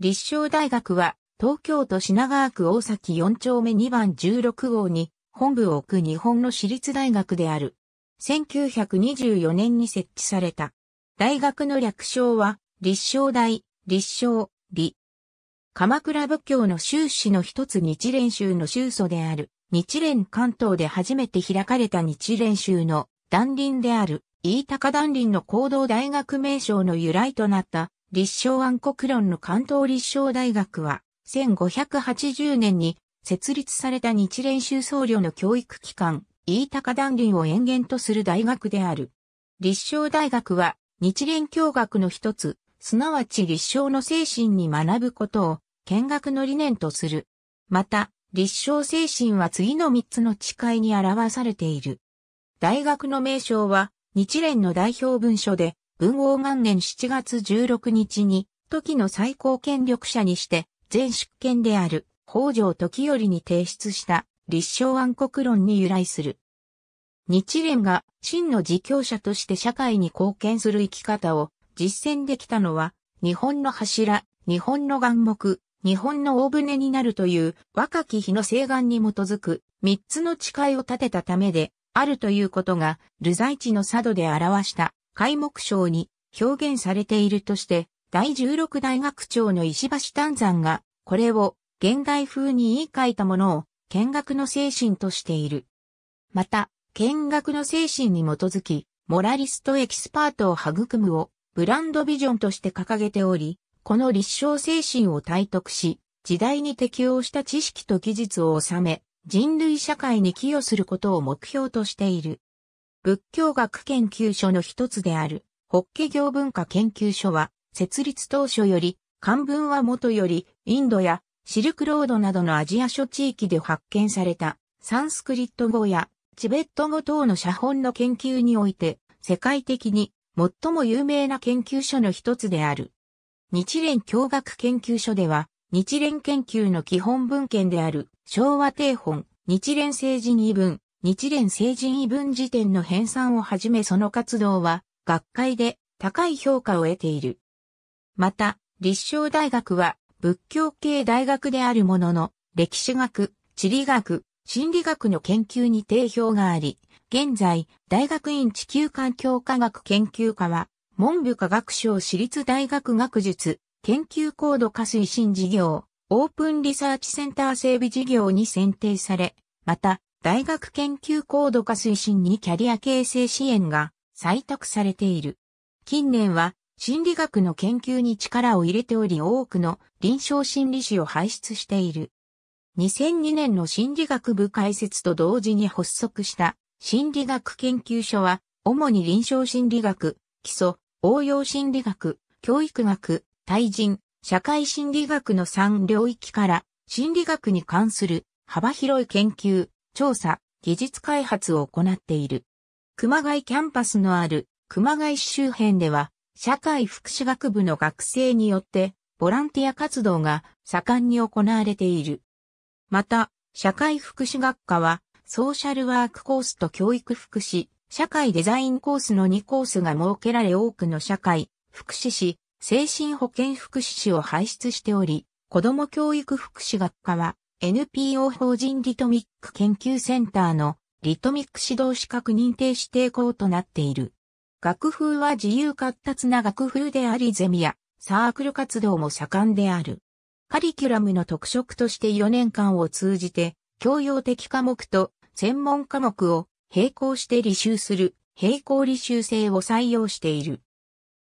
立正大学は、東京都品川区大崎4丁目2番16号に、本部を置く日本の私立大学である。1924年に設置された。大学の略称は、立正大、立正、理。鎌倉仏教の修士の一つ日蓮宗の宗祖である、日蓮関東で初めて開かれた日蓮宗の団林である、飯高団林の行動大学名称の由来となった、立正安国論の関東立正大学は、1580年に設立された日蓮宗僧侶の教育機関、飯高団林を延元とする大学である。立正大学は、日蓮教学の一つ、すなわち立正の精神に学ぶことを、見学の理念とする。また、立正精神は次の三つの誓いに表されている。大学の名称は、日蓮の代表文書で、文豪元年7月16日に、時の最高権力者にして、全執権である北条時頼に提出した立正暗黒論に由来する。日蓮が真の自教者として社会に貢献する生き方を実践できたのは、日本の柱、日本の眼目、日本の大船になるという若き日の誓願に基づく三つの誓いを立てたためであるということが、流罪地の佐渡で表した開目章に表現されているとして、第16大学長の石橋丹山が、これを現代風に言い換えたものを見学の精神としている。また、見学の精神に基づき、モラリストエキスパートを育むをブランドビジョンとして掲げており、この立証精神を体得し、時代に適応した知識と技術を収め、人類社会に寄与することを目標としている。仏教学研究所の一つである、法華経文化研究所は、設立当初より、漢文は元より、インドやシルクロードなどのアジア諸地域で発見された、サンスクリット語やチベット語等の写本の研究において、世界的に最も有名な研究所の一つである。日蓮教学研究所では、日蓮研究の基本文献である昭和定本、日蓮政治二文、日蓮成人異文辞典の編纂をはじめその活動は、学会で高い評価を得ている。また、立正大学は仏教系大学であるものの、歴史学、地理学、心理学の研究に定評があり、現在、大学院地球環境科学研究科は、文部科学省私立大学学術、研究高度化推進事業、オープンリサーチセンター整備事業に選定され、また、大学研究高度化推進にキャリア形成支援が採択されている。近年は心理学の研究に力を入れており多くの臨床心理士を輩出している。2002年の心理学部開設と同時に発足した心理学研究所は主に臨床心理学、基礎、応用心理学、教育学、対人、社会心理学の3領域から心理学に関する幅広い研究、調査、技術開発を行っている。熊谷キャンパスのある熊谷市周辺では、社会福祉学部の学生によって、ボランティア活動が盛んに行われている。また、社会福祉学科は、ソーシャルワークコースと教育福祉、社会デザインコースの2コースが設けられ多くの社会、福祉士、精神保健福祉士を輩出しており、子供教育福祉学科は、NPO 法人リトミック研究センターのリトミック指導資格認定指定校となっている。学風は自由活発な学風でありゼミやサークル活動も盛んである。カリキュラムの特色として4年間を通じて教養的科目と専門科目を並行して履修する並行履修制を採用している。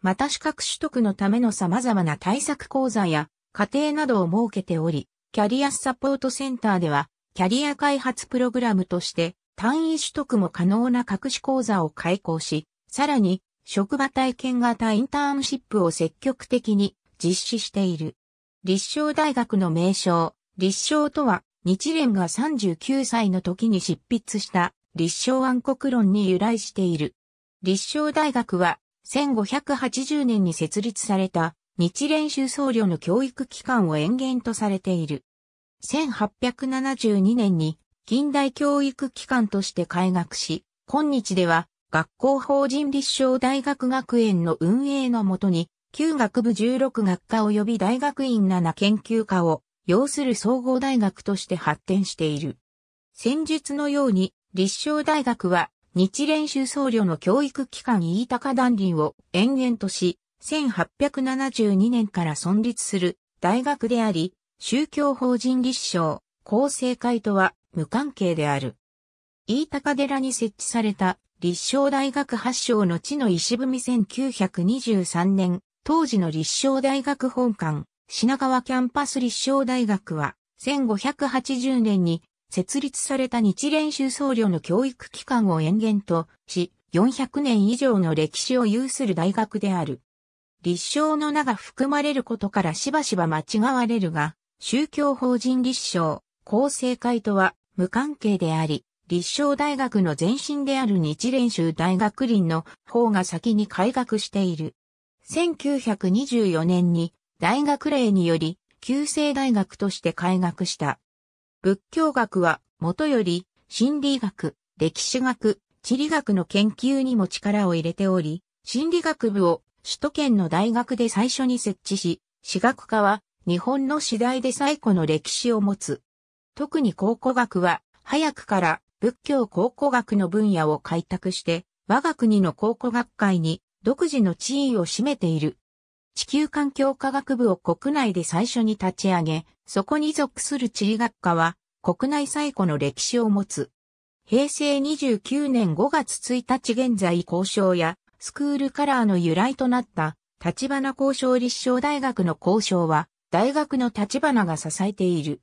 また資格取得のための様々な対策講座や家庭などを設けており、キャリアサポートセンターでは、キャリア開発プログラムとして、単位取得も可能な各種講座を開講し、さらに、職場体験型インターンシップを積極的に実施している。立正大学の名称、立正とは、日蓮が39歳の時に執筆した立正暗黒論に由来している。立正大学は、1580年に設立された日蓮宗僧侶の教育機関を延元とされている。1872年に近代教育機関として開学し、今日では学校法人立正大学学園の運営のもとに、旧学部16学科及び大学院7研究科を要する総合大学として発展している。先日のように、立正大学は日蓮宗僧侶の教育機関飯高団林を延々とし、1872年から存立する大学であり、宗教法人立証、厚生会とは無関係である。飯高寺に設置された立証大学発祥の地の石踏み1923年、当時の立証大学本館、品川キャンパス立証大学は、1580年に設立された日蓮宗僧侶の教育機関を延々とし、400年以上の歴史を有する大学である。立証の名が含まれることからしばしば間違われるが、宗教法人立証、厚生会とは無関係であり、立証大学の前身である日蓮宗大学林の方が先に改革している。1924年に大学令により、旧制大学として改革した。仏教学は、もとより、心理学、歴史学、地理学の研究にも力を入れており、心理学部を首都圏の大学で最初に設置し、私学科は日本の次第で最古の歴史を持つ。特に考古学は早くから仏教考古学の分野を開拓して、我が国の考古学会に独自の地位を占めている。地球環境科学部を国内で最初に立ち上げ、そこに属する地理学科は国内最古の歴史を持つ。平成29年5月1日現在交渉やスクールカラーの由来となった立花交渉立正大学の交渉は大学の立花が支えている。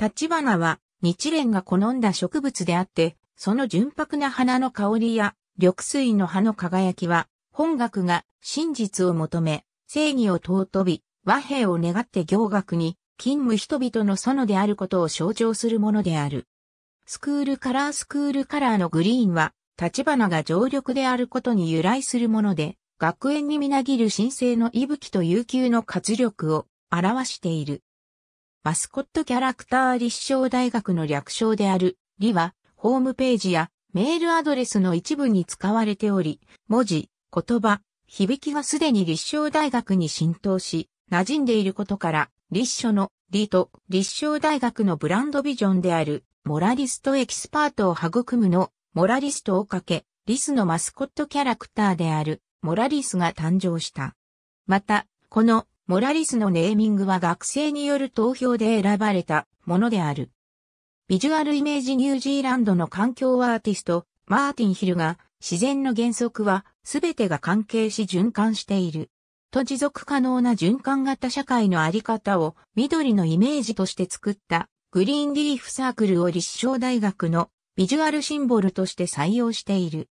立花は日蓮が好んだ植物であって、その純白な花の香りや緑水の葉の輝きは本学が真実を求め、正義を尊び、和平を願って行学に勤務人々の園であることを象徴するものである。スクールカラースクールカラーのグリーンは立花が常緑であることに由来するもので、学園にみなぎる神聖の息吹と悠久の活力を表している。マスコットキャラクター立正大学の略称である、リは、ホームページやメールアドレスの一部に使われており、文字、言葉、響きがすでに立正大学に浸透し、馴染んでいることから、立書のリと立正大学のブランドビジョンである、モラリストエキスパートを育むのモラリスとをかけ、リスのマスコットキャラクターである、モラリスが誕生した。また、この、モラリスのネーミングは学生による投票で選ばれたものである。ビジュアルイメージニュージーランドの環境アーティスト、マーティン・ヒルが、自然の原則は、すべてが関係し循環している。と持続可能な循環型社会のあり方を緑のイメージとして作ったグリーンリーフサークルを立正大学のビジュアルシンボルとして採用している。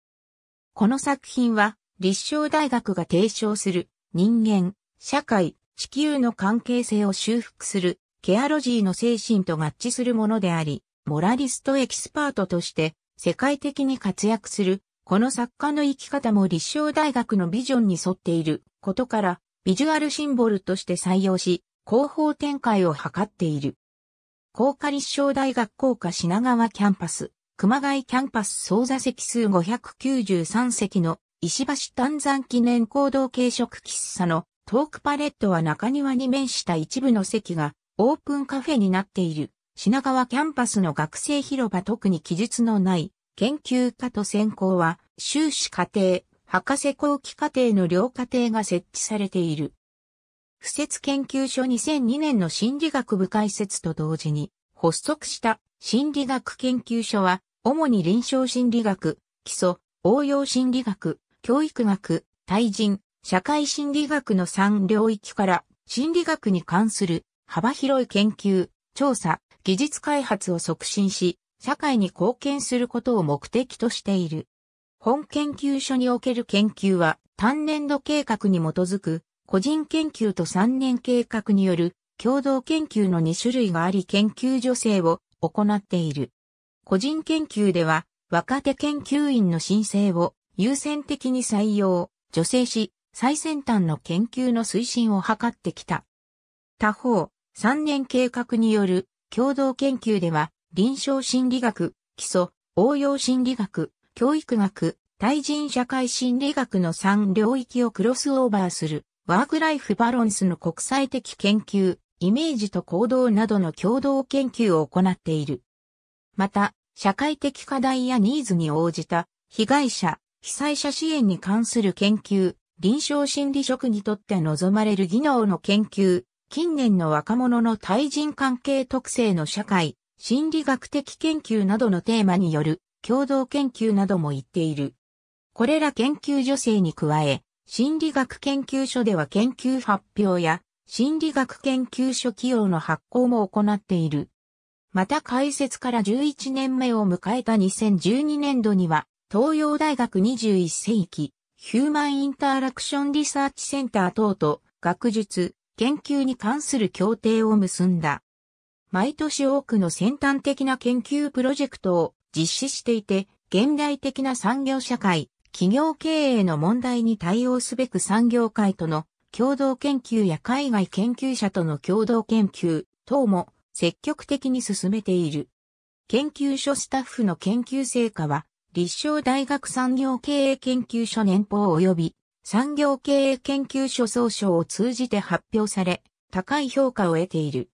この作品は、立正大学が提唱する人間、社会、地球の関係性を修復するケアロジーの精神と合致するものであり、モラリストエキスパートとして世界的に活躍する、この作家の生き方も立正大学のビジョンに沿っていることから、ビジュアルシンボルとして採用し、広報展開を図っている。高架立正大学高科品川キャンパス。熊谷キャンパス総座席数593席の石橋丹山記念行動軽食喫茶のトークパレットは中庭に面した一部の席がオープンカフェになっている品川キャンパスの学生広場特に記述のない研究家と専攻は修士課程、博士後期課程の両課程が設置されている。不設研究所2002年の心理学部開設と同時に発足した心理学研究所は主に臨床心理学、基礎、応用心理学、教育学、対人、社会心理学の3領域から心理学に関する幅広い研究、調査、技術開発を促進し、社会に貢献することを目的としている。本研究所における研究は単年度計画に基づく個人研究と3年計画による共同研究の2種類があり研究助成を行っている。個人研究では、若手研究員の申請を優先的に採用、助成し、最先端の研究の推進を図ってきた。他方、3年計画による共同研究では、臨床心理学、基礎、応用心理学、教育学、対人社会心理学の3領域をクロスオーバーする、ワークライフバロンスの国際的研究、イメージと行動などの共同研究を行っている。また、社会的課題やニーズに応じた被害者、被災者支援に関する研究、臨床心理職にとって望まれる技能の研究、近年の若者の対人関係特性の社会、心理学的研究などのテーマによる共同研究なども言っている。これら研究助成に加え、心理学研究所では研究発表や心理学研究所起用の発行も行っている。また開設から11年目を迎えた2012年度には、東洋大学21世紀、ヒューマンインタラクションリサーチセンター等と学術、研究に関する協定を結んだ。毎年多くの先端的な研究プロジェクトを実施していて、現代的な産業社会、企業経営の問題に対応すべく産業界との共同研究や海外研究者との共同研究等も積極的に進めている。研究所スタッフの研究成果は、立正大学産業経営研究所年報及び産業経営研究所総称を通じて発表され、高い評価を得ている。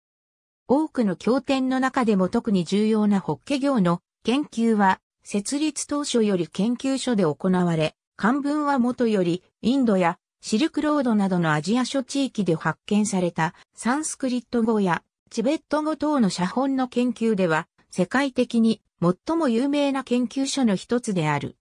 多くの経典の中でも特に重要なホッケ業の研究は、設立当初より研究所で行われ、漢文は元よりインドやシルクロードなどのアジア諸地域で発見されたサンスクリット語やチベット語等の写本の研究では、世界的に最も有名な研究所の一つである。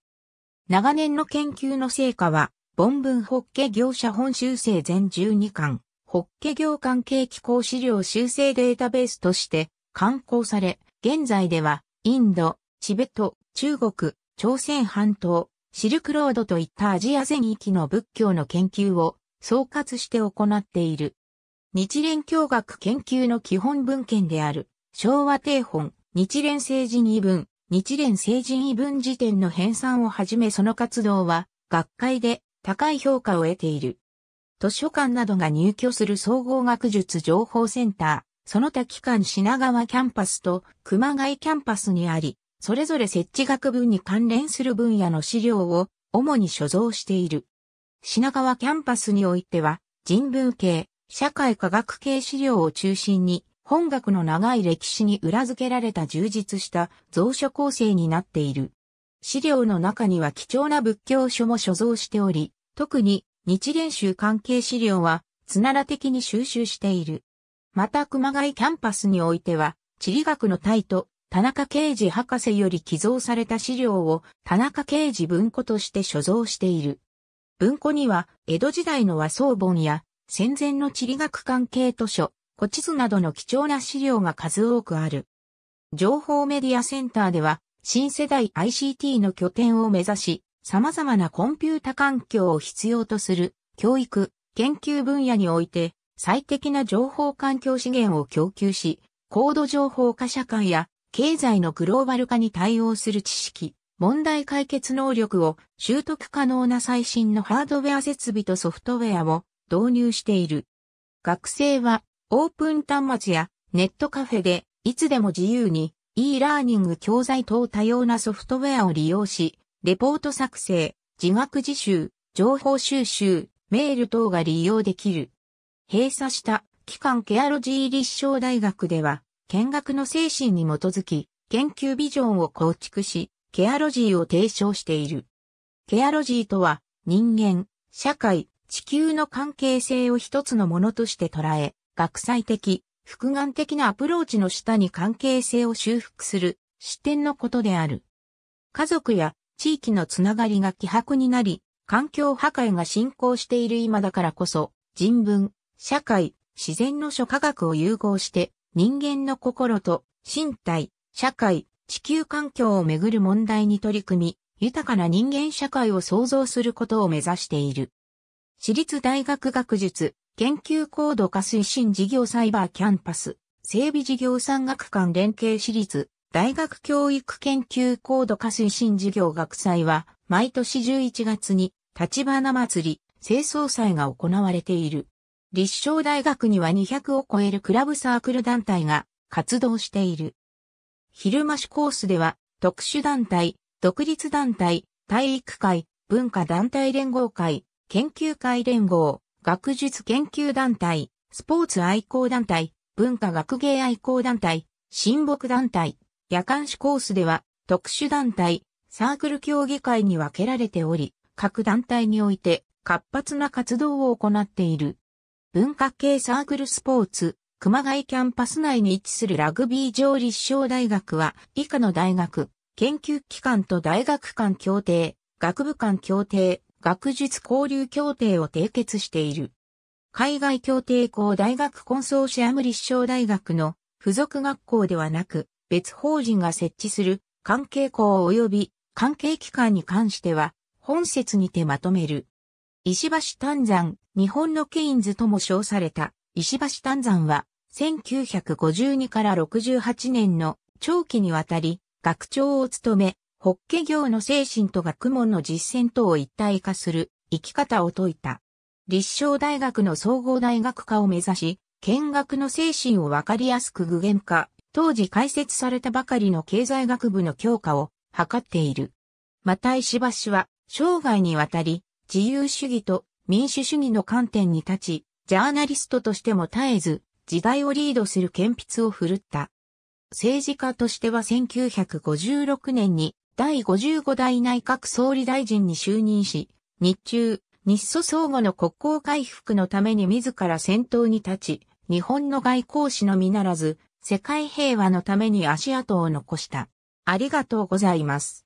長年の研究の成果は、本文ホッケ業者本修正全12巻、ホッケ業関係機構資料修正データベースとして刊行され、現在では、インド、チベット、中国、朝鮮半島、シルクロードといったアジア全域の仏教の研究を総括して行っている。日蓮教学研究の基本文献である、昭和定本、日蓮聖人異文、日蓮聖人異文辞典の編纂をはじめその活動は、学会で高い評価を得ている。図書館などが入居する総合学術情報センター、その他機関品川キャンパスと熊谷キャンパスにあり、それぞれ設置学部に関連する分野の資料を主に所蔵している。品川キャンパスにおいては、人文系、社会科学系資料を中心に、本学の長い歴史に裏付けられた充実した蔵書構成になっている。資料の中には貴重な仏教書も所蔵しており、特に日蓮宗関係資料は、つなら的に収集している。また熊谷キャンパスにおいては、地理学のタイと田中啓事博士より寄贈された資料を田中啓事文庫として所蔵している。文庫には江戸時代の和装本や戦前の地理学関係図書、古地図などの貴重な資料が数多くある。情報メディアセンターでは、新世代 ICT の拠点を目指し、様々なコンピュータ環境を必要とする教育、研究分野において最適な情報環境資源を供給し、高度情報化社会や経済のグローバル化に対応する知識、問題解決能力を習得可能な最新のハードウェア設備とソフトウェアを導入している。学生はオープン端末やネットカフェでいつでも自由に e ラーニング教材等多様なソフトウェアを利用し、レポート作成、自学自習、情報収集、メール等が利用できる。閉鎖した機関ケアロジー立証大学では、見学の精神に基づき、研究ビジョンを構築し、ケアロジーを提唱している。ケアロジーとは、人間、社会、地球の関係性を一つのものとして捉え、学際的、複眼的なアプローチの下に関係性を修復する視点のことである。家族や地域のつながりが希薄になり、環境破壊が進行している今だからこそ、人文、社会、自然の諸科学を融合して、人間の心と身体、社会、地球環境をめぐる問題に取り組み、豊かな人間社会を創造することを目指している。私立大学学術、研究高度化推進事業サイバーキャンパス、整備事業産学館連携私立、大学教育研究高度化推進事業学祭は、毎年11月に、立花祭り、清掃祭が行われている。立正大学には200を超えるクラブサークル団体が活動している。昼間市コースでは、特殊団体、独立団体、体育会、文化団体連合会、研究会連合、学術研究団体、スポーツ愛好団体、文化学芸愛好団体、親睦団体、夜間市コースでは特殊団体、サークル協議会に分けられており、各団体において活発な活動を行っている。文化系サークルスポーツ、熊谷キャンパス内に位置するラグビー上立正大学は、以下の大学、研究機関と大学間協定、学部間協定、学術交流協定を締結している。海外協定校大学コンソーシアム立正大学の付属学校ではなく、別法人が設置する関係校及び関係機関に関しては、本節にてまとめる。石橋丹山、日本のケインズとも称された石橋丹山は、1952から68年の長期にわたり学長を務め、ホッケ業の精神と学問の実践とを一体化する生き方を説いた。立正大学の総合大学科を目指し、見学の精神をわかりやすく具現化、当時開設されたばかりの経済学部の強化を図っている。また石橋は、生涯にわたり、自由主義と民主主義の観点に立ち、ジャーナリストとしても絶えず、時代をリードする鉛筆を振るった。政治家としては1956年に第55代内閣総理大臣に就任し、日中、日ソ相互の国交回復のために自ら先頭に立ち、日本の外交史のみならず、世界平和のために足跡を残した。ありがとうございます。